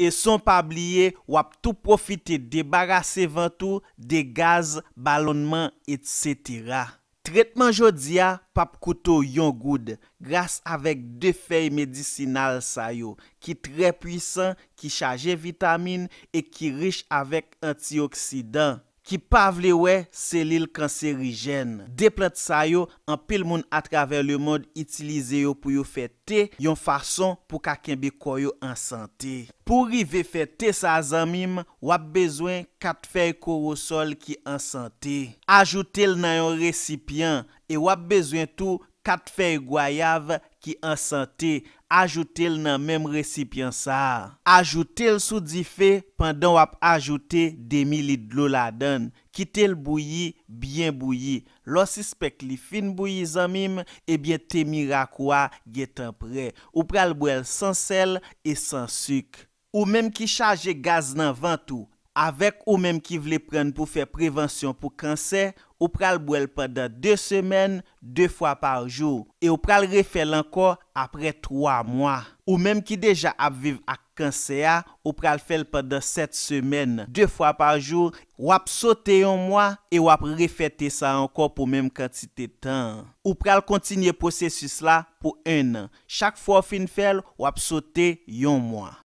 E son pabliye wap tou profite debarase vantou de gaz, balonman, etc. Tretman jodia pap koutou yon goud, gras avek de fey medisinal sayo, ki tre pwisan, ki chaje vitamine, e ki rich avek antioksidan. ki pavle wè selil kanserijen. Deplante sa yo an pil moun atraver le mod itilize yo pou yo fète yon fason pou kakenbe koyo ansante. Pou rive fète sa azamim, wap bezwen kat fèy korosol ki ansante. Ajoute l nan yon resipyan e wap bezwen tou Kat fey goyav ki ansante ajoute l nan menm resipyansar. Ajoute l sou di fey pandan wap ajoute demi lit lola dan. Kite l bouyi, byen bouyi. Lò si spek li fin bouyi zanmim, ebyen te mi rakwa getan pre. Ou pral bwe l san sel e san suk. Ou menm ki chaje gaz nan vantou. Avèk ou mèm ki vle pren pou fè prevensyon pou kansè, ou pral bwèl padan 2 semen, 2 fwa par jour. E ou pral refèl ankor apre 3 mwa. Ou mèm ki deja ap viv ak kansè a, ou pral fèl padan 7 semen, 2 fwa par jour, wap sote yon mwa, e wap refètè sa ankor pou mèm kantite tan. Ou pral kontinye posè sus la pou 1 nan. Chak fwa fin fèl, wap sote yon mwa.